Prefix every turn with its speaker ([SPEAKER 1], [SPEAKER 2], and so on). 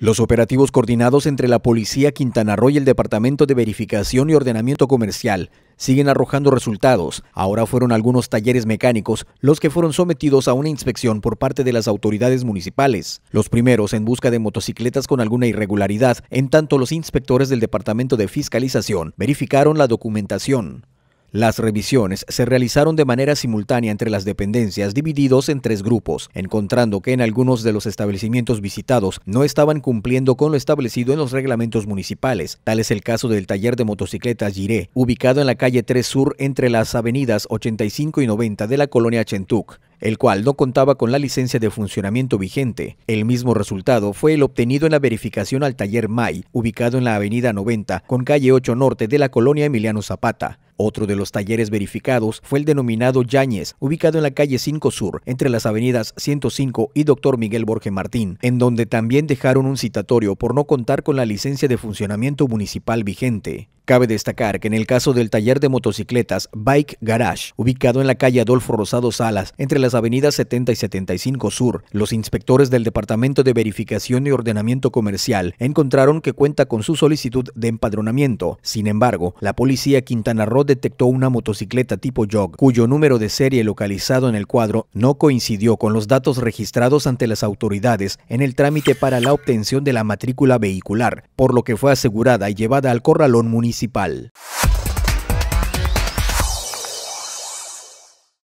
[SPEAKER 1] Los operativos coordinados entre la Policía Quintana Roo y el Departamento de Verificación y Ordenamiento Comercial siguen arrojando resultados. Ahora fueron algunos talleres mecánicos los que fueron sometidos a una inspección por parte de las autoridades municipales. Los primeros en busca de motocicletas con alguna irregularidad, en tanto los inspectores del Departamento de Fiscalización verificaron la documentación. Las revisiones se realizaron de manera simultánea entre las dependencias, divididos en tres grupos, encontrando que en algunos de los establecimientos visitados no estaban cumpliendo con lo establecido en los reglamentos municipales. Tal es el caso del taller de motocicletas Giré, ubicado en la calle 3 Sur entre las avenidas 85 y 90 de la colonia Chentuc el cual no contaba con la licencia de funcionamiento vigente. El mismo resultado fue el obtenido en la verificación al taller MAI, ubicado en la avenida 90 con calle 8 norte de la colonia Emiliano Zapata. Otro de los talleres verificados fue el denominado Yáñez, ubicado en la calle 5 Sur, entre las avenidas 105 y Dr. Miguel Borges Martín, en donde también dejaron un citatorio por no contar con la licencia de funcionamiento municipal vigente. Cabe destacar que en el caso del taller de motocicletas Bike Garage, ubicado en la calle Adolfo Rosado Salas, entre las avenidas 70 y 75 Sur, los inspectores del Departamento de Verificación y Ordenamiento Comercial encontraron que cuenta con su solicitud de empadronamiento. Sin embargo, la policía Quintana Roo detectó una motocicleta tipo jog, cuyo número de serie localizado en el cuadro no coincidió con los datos registrados ante las autoridades en el trámite para la obtención de la matrícula vehicular, por lo que fue asegurada y llevada al corralón municipal.